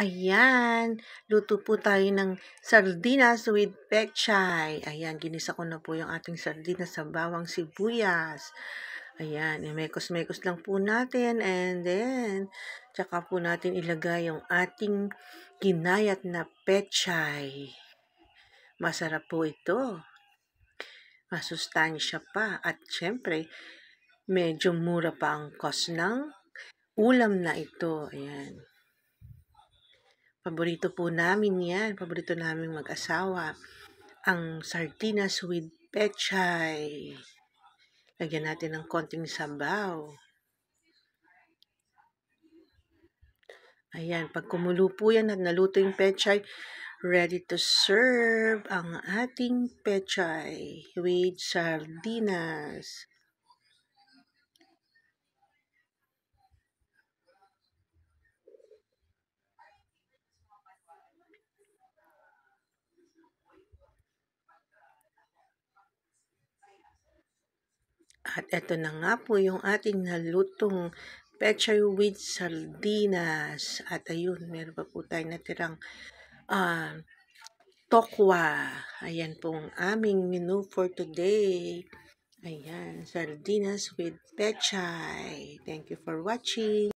Ayan, luto po tayo ng sardinas with pechay. Ayan, ginisa ko na po yung ating sardinas sa bawang sibuyas. Ayan, mekos-mekos lang po natin. And then, tsaka po natin ilagay yung ating ginayat na pechay. Masarap po ito. Masustansya pa. At syempre, medyo mura pa ang cost ng ulam na ito. Ayan. Paborito po namin yan. Paborito namin mag-asawa. Ang sardinas with pechay. Lagyan natin ng konting sabaw. Ayan, pag kumulo po yan at naluto yung pechay, ready to serve ang ating pechay with sardinas. At eto na nga po yung ating nalutong pechay with sardinas. At ayun, meron pa po tayong natirang uh, tokwa. Ayan pong aming menu for today. Ayan, sardinas with pechay. Thank you for watching.